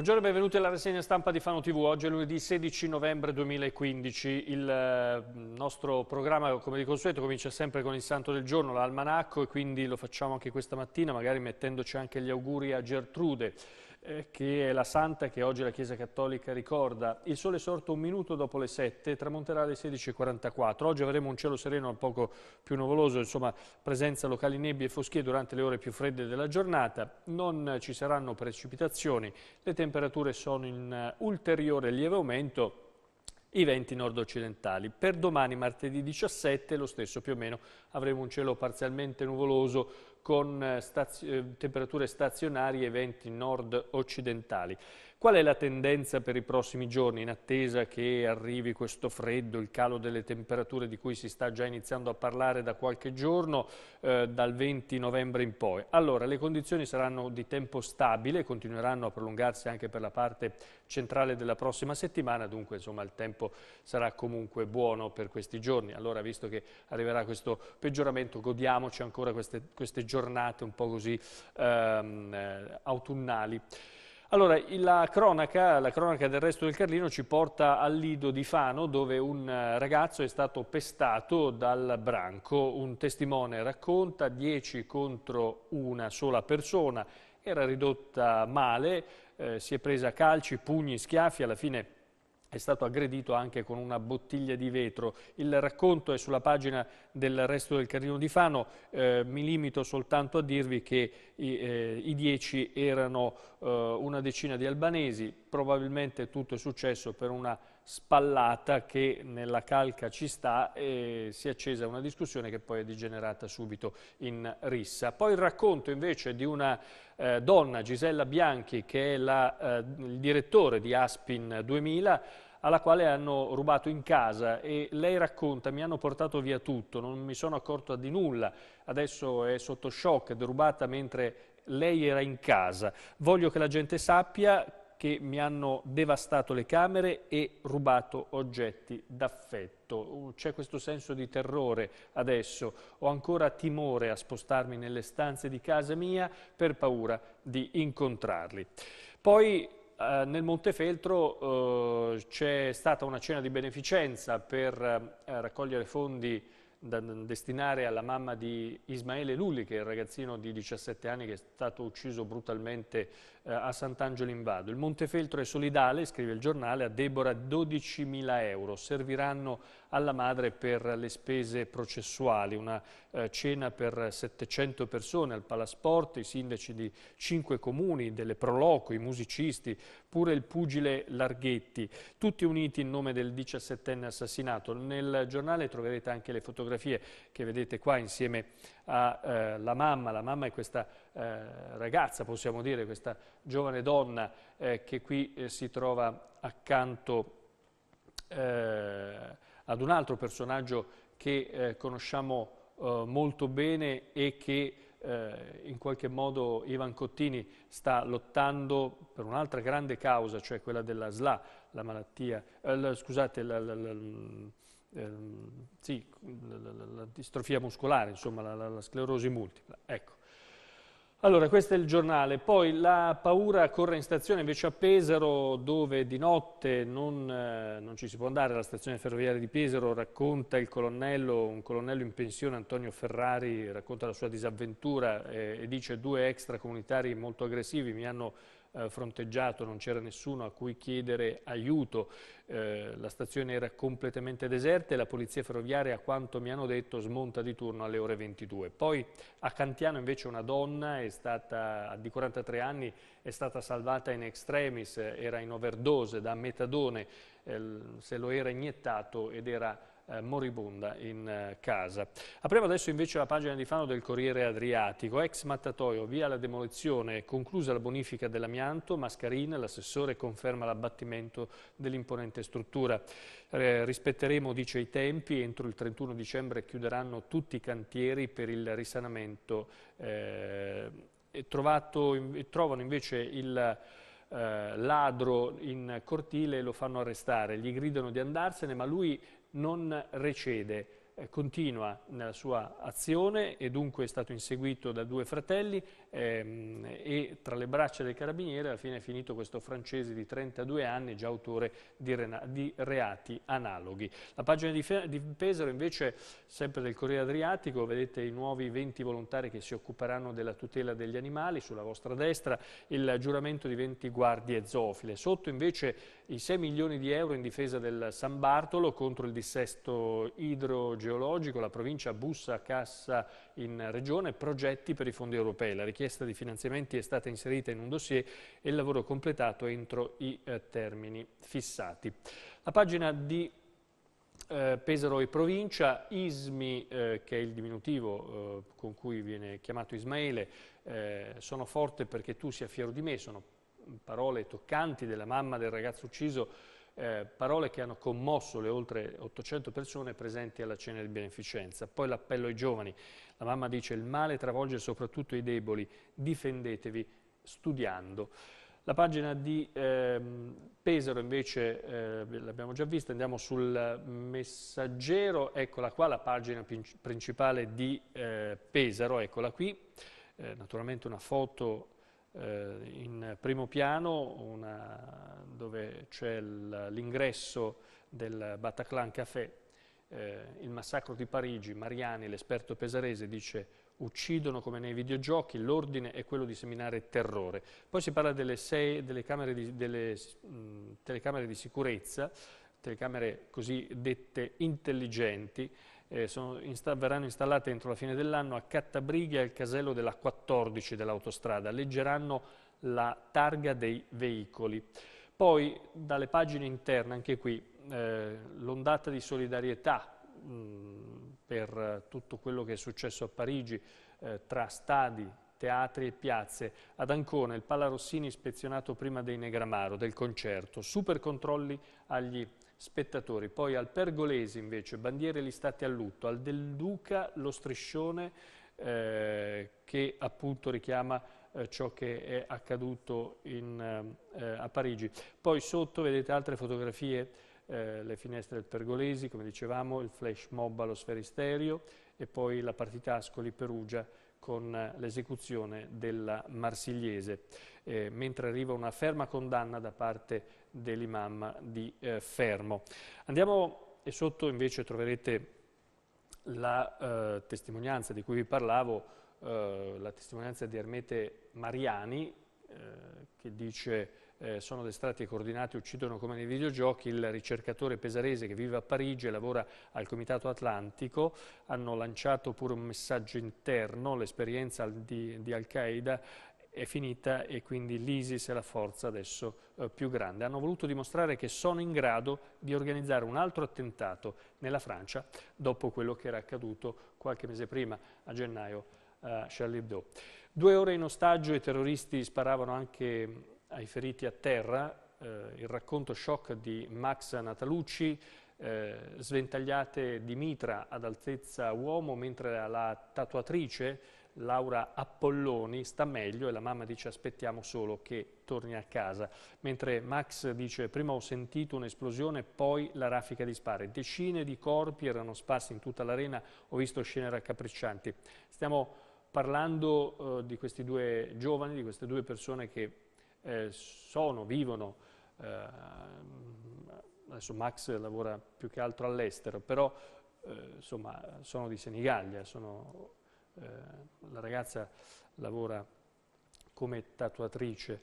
Buongiorno e benvenuti alla rassegna stampa di Fano TV. Oggi è lunedì 16 novembre 2015. Il eh, nostro programma, come di consueto, comincia sempre con il santo del giorno, l'almanacco, e quindi lo facciamo anche questa mattina, magari mettendoci anche gli auguri a Gertrude eh, che è la santa che oggi la Chiesa Cattolica ricorda. Il sole è sorto un minuto dopo le 7, tramonterà alle 16.44. Oggi avremo un cielo sereno un poco più nuvoloso, insomma presenza locali nebbie e foschie durante le ore più fredde della giornata. Non ci saranno precipitazioni, le temperature sono in ulteriore lieve aumento i venti nord-occidentali. Per domani, martedì 17, lo stesso più o meno, avremo un cielo parzialmente nuvoloso, con eh, stazio eh, temperature stazionarie e venti nord-occidentali. Qual è la tendenza per i prossimi giorni in attesa che arrivi questo freddo, il calo delle temperature di cui si sta già iniziando a parlare da qualche giorno, eh, dal 20 novembre in poi? Allora, le condizioni saranno di tempo stabile, continueranno a prolungarsi anche per la parte centrale della prossima settimana, dunque insomma, il tempo sarà comunque buono per questi giorni. Allora, visto che arriverà questo peggioramento, godiamoci ancora queste, queste giornate un po' così ehm, eh, autunnali. Allora, la cronaca, la cronaca, del resto del Carlino ci porta al Lido di Fano dove un eh, ragazzo è stato pestato dal branco. Un testimone racconta 10 contro una sola persona, era ridotta male, eh, si è presa calci, pugni, schiaffi, alla fine è stato aggredito anche con una bottiglia di vetro. Il racconto è sulla pagina del resto del Carrino di Fano, eh, mi limito soltanto a dirvi che i, eh, i dieci erano eh, una decina di albanesi, probabilmente tutto è successo per una spallata che nella calca ci sta e si è accesa una discussione che poi è degenerata subito in rissa. Poi il racconto invece di una eh, donna, Gisella Bianchi, che è la, eh, il direttore di Aspin 2000, alla quale hanno rubato in casa e lei racconta mi hanno portato via tutto, non mi sono accorto di nulla, adesso è sotto shock, derubata mentre lei era in casa. Voglio che la gente sappia che mi hanno devastato le camere e rubato oggetti d'affetto. Uh, c'è questo senso di terrore adesso, ho ancora timore a spostarmi nelle stanze di casa mia per paura di incontrarli. Poi Uh, nel Montefeltro uh, c'è stata una cena di beneficenza per uh, raccogliere fondi da destinare alla mamma di Ismaele Lulli, che è il ragazzino di 17 anni che è stato ucciso brutalmente eh, a Sant'Angelo in Vado. Il Montefeltro è solidale, scrive il giornale, a Debora 12.000 euro. Serviranno alla madre per le spese processuali, una eh, cena per 700 persone al Palasport, i sindaci di cinque comuni, delle Proloco, i musicisti, pure il pugile Larghetti, tutti uniti in nome del 17enne assassinato. Nel giornale troverete anche le fotografie fotografie che vedete qua insieme alla eh, mamma, la mamma è questa eh, ragazza, possiamo dire, questa giovane donna eh, che qui eh, si trova accanto eh, ad un altro personaggio che eh, conosciamo molto bene e che eh, in qualche modo Ivan Cottini sta lottando per un'altra grande causa, cioè quella della SLA, la malattia, eh, la, scusate, la, la, ehm, sì, la, la, la, distrofia muscolare, insomma la, la sclerosi multipla. Ecco. Allora, questo è il giornale. Poi la paura corre in stazione invece a Pesaro, dove di notte non, eh, non, ci si può andare. La stazione ferroviaria di Pesaro racconta il colonnello, un colonnello in pensione, Antonio Ferrari, racconta la sua disavventura eh, e dice due extracomunitari molto aggressivi mi hanno eh, fronteggiato, non c'era nessuno a cui chiedere aiuto, eh, la stazione era completamente deserta e la polizia ferroviaria, a quanto mi hanno detto, smonta di turno alle ore 22. Poi a Cantiano invece una donna stata, di 43 anni è stata salvata in extremis, era in overdose da metadone, eh, se lo era iniettato ed era eh, moribonda in eh, casa. Apriamo adesso invece la pagina di Fano del Corriere Adriatico. Ex mattatoio, via la demolizione, conclusa la bonifica dell'amianto, Mascarina, l'assessore conferma l'abbattimento dell'imponente struttura. Eh, rispetteremo, dice, i tempi, entro il 31 dicembre chiuderanno tutti i cantieri per il risanamento. Eh, trovato, trovano invece il... Eh, ladro in cortile lo fanno arrestare, gli gridano di andarsene ma lui non recede eh, continua nella sua azione e dunque è stato inseguito da due fratelli ehm, e tra le braccia del carabiniere alla fine è finito questo francese di 32 anni, già autore di, di reati analoghi. La pagina di, di, Pesaro invece, sempre del Corriere Adriatico, vedete i nuovi 20 volontari che si occuperanno della tutela degli animali, sulla vostra destra il giuramento di 20 guardie zoofile, sotto invece i 6 milioni di euro in difesa del San Bartolo contro il dissesto idrogeologico geologico, la provincia bussa a cassa in regione, progetti per i fondi europei. La richiesta di finanziamenti è stata inserita in un dossier e il lavoro completato entro i eh, termini fissati. La pagina di eh, Pesaro e provincia, Ismi, eh, che è il diminutivo eh, con cui viene chiamato Ismaele, eh, sono forte perché tu sia fiero di me, sono parole toccanti della mamma del ragazzo ucciso eh, parole che hanno commosso le oltre 800 persone presenti alla cena di beneficenza. Poi l'appello ai giovani, la mamma dice il male travolge soprattutto i deboli, difendetevi studiando. La pagina di eh, Pesaro invece eh, l'abbiamo già vista, andiamo sul messaggero, eccola qua la pagina principale di eh, Pesaro, eccola qui, eh, naturalmente una foto eh, in primo piano una, dove c'è l'ingresso del Bataclan Café, eh, il massacro di Parigi, Mariani, l'esperto pesarese, dice uccidono come nei videogiochi, l'ordine è quello di seminare terrore. Poi si parla delle, sei, delle, camere, di, delle mh, telecamere di sicurezza, telecamere così dette intelligenti, eh, insta verranno installate entro la fine dell'anno a Cattabrighi al casello della 14 dell'autostrada, leggeranno la targa dei veicoli. Poi dalle pagine interne, anche qui, eh, l'ondata di solidarietà mh, mm, per tutto quello che è successo a Parigi eh, tra stadi, teatri e piazze. Ad Ancona il Palla Rossini ispezionato prima dei Negramaro, del concerto. Super controlli agli spettatori. Poi al Pergolesi invece, bandiere listate a lutto, al Del Duca lo striscione eh, che appunto richiama eh, ciò che è accaduto in, eh, eh a Parigi. Poi sotto vedete altre fotografie, eh, le finestre del Pergolesi, come dicevamo, il flash mob allo sferisterio e poi la partita Ascoli-Perugia con l'esecuzione della Marsigliese, eh, mentre arriva una ferma condanna da parte di dell'imam di eh, Fermo. Andiamo e sotto invece troverete la eh, testimonianza di cui vi parlavo, eh, la testimonianza di Ermete Mariani, eh, che dice eh, sono destratti e coordinati, uccidono come nei videogiochi, il ricercatore pesarese che vive a Parigi e lavora al Comitato Atlantico, hanno lanciato pure un messaggio interno, l'esperienza di, di Al-Qaeda è finita e quindi l'ISIS è la forza adesso eh, più grande. Hanno voluto dimostrare che sono in grado di organizzare un altro attentato nella Francia dopo quello che era accaduto qualche mese prima, a gennaio, a Charlie Hebdo. Due ore in ostaggio i terroristi sparavano anche mm, ai feriti a terra, eh, il racconto shock di Max Natalucci, eh, sventagliate di mitra ad altezza uomo, mentre la tatuatrice Laura Appolloni sta meglio e la mamma dice aspettiamo solo che torni a casa. Mentre Max dice prima ho sentito un'esplosione, poi la raffica dispare. Decine di corpi erano sparsi in tutta l'arena, ho visto scene raccapriccianti. Stiamo parlando eh, di questi due giovani, di queste due persone che eh, sono, vivono, eh, adesso Max lavora più che altro all'estero, però eh, insomma sono di Senigallia, sono eh, la ragazza lavora come tatuatrice,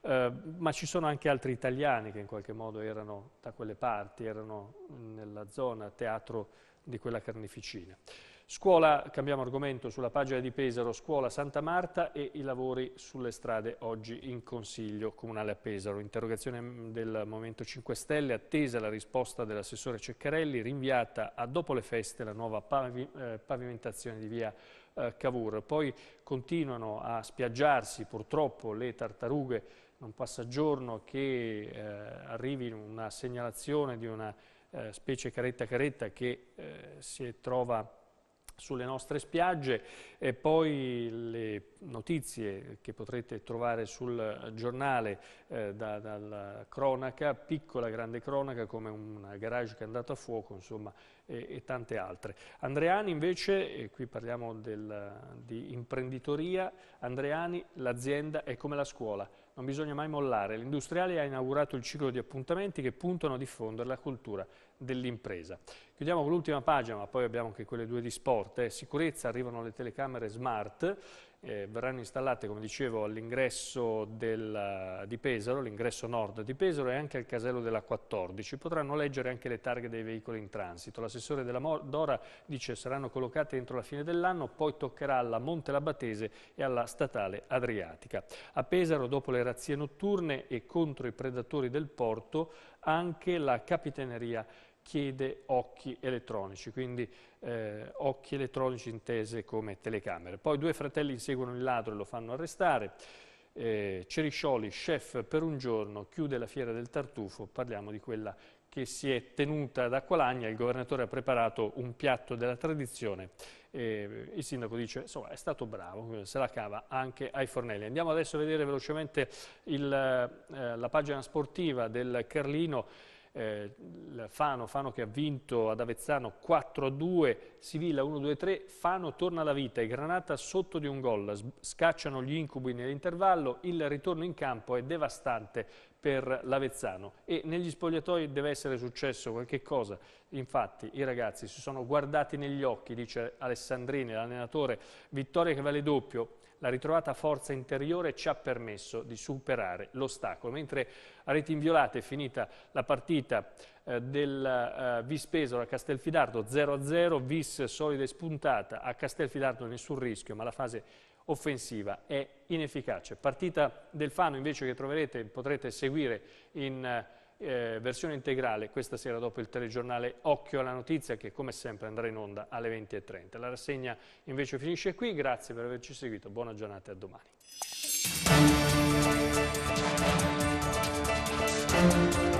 eh, ma ci sono anche altri italiani che in qualche modo erano da quelle parti, erano nella zona teatro di quella carneficina. Scuola, cambiamo argomento, sulla pagina di Pesaro, scuola Santa Marta e i lavori sulle strade oggi in Consiglio Comunale a Pesaro. Interrogazione del Movimento 5 Stelle, attesa la risposta dell'assessore Ceccarelli, rinviata a dopo le feste la nuova eh, pavimentazione di via eh, Cavour. Poi continuano a spiaggiarsi purtroppo le tartarughe, non passa giorno che eh, arrivi una segnalazione di una eh, specie caretta caretta che eh, si trova sulle nostre spiagge e poi le notizie che potrete trovare sul giornale eh, da, dalla cronaca, piccola grande cronaca come una garage che è andata a fuoco insomma, e, e tante altre. Andreani invece, e qui parliamo del, di imprenditoria, Andreani l'azienda è come la scuola, non bisogna mai mollare. L'industriale ha inaugurato il ciclo di appuntamenti che puntano a diffondere la cultura dell'impresa. Chiudiamo con l'ultima pagina, ma poi abbiamo anche quelle due di sport. Eh. Sicurezza, arrivano le telecamere smart, eh, verranno installate, come dicevo, all'ingresso di Pesaro, l'ingresso nord di Pesaro e anche al casello della 14. Potranno leggere anche le targhe dei veicoli in transito. L'assessore della Dora dice che saranno collocate entro la fine dell'anno, poi toccherà alla Monte Labatese e alla statale Adriatica. A Pesaro, dopo le razzie notturne e contro i predatori del porto, anche la Capitaneria chiede occhi elettronici, quindi eh, occhi elettronici intese come telecamere. Poi due fratelli inseguono il ladro e lo fanno arrestare. Eh, Ceriscioli, chef per un giorno, chiude la fiera del tartufo, parliamo di quella che si è tenuta ad Acqualagna, il governatore ha preparato un piatto della tradizione, eh, il sindaco dice insomma è stato bravo, se la cava anche ai fornelli. Andiamo adesso a vedere velocemente il, eh, la pagina sportiva del Carlino, eh, Fano, Fano che ha vinto ad Avezzano 4-2, Sivilla 1-2-3, Fano torna alla vita e Granata sotto di un gol, scacciano gli incubi nell'intervallo, il ritorno in campo è devastante per l'Avezzano e negli spogliatoi deve essere successo qualche cosa, infatti i ragazzi si sono guardati negli occhi, dice Alessandrini, l'allenatore, vittoria che vale doppio, la ritrovata forza interiore ci ha permesso di superare l'ostacolo. Mentre a reti inviolate è finita la partita eh, del eh, Vis Pesaro a Castelfidardo 0-0, Vis solida e spuntata a Castelfidardo nessun rischio, ma la fase offensiva è inefficace. Partita del Fano invece che troverete, potrete seguire in eh, eh, versione integrale questa sera dopo il telegiornale Occhio alla Notizia che come sempre andrà in onda alle 20.30. La rassegna invece finisce qui, grazie per averci seguito, buona giornata e a domani.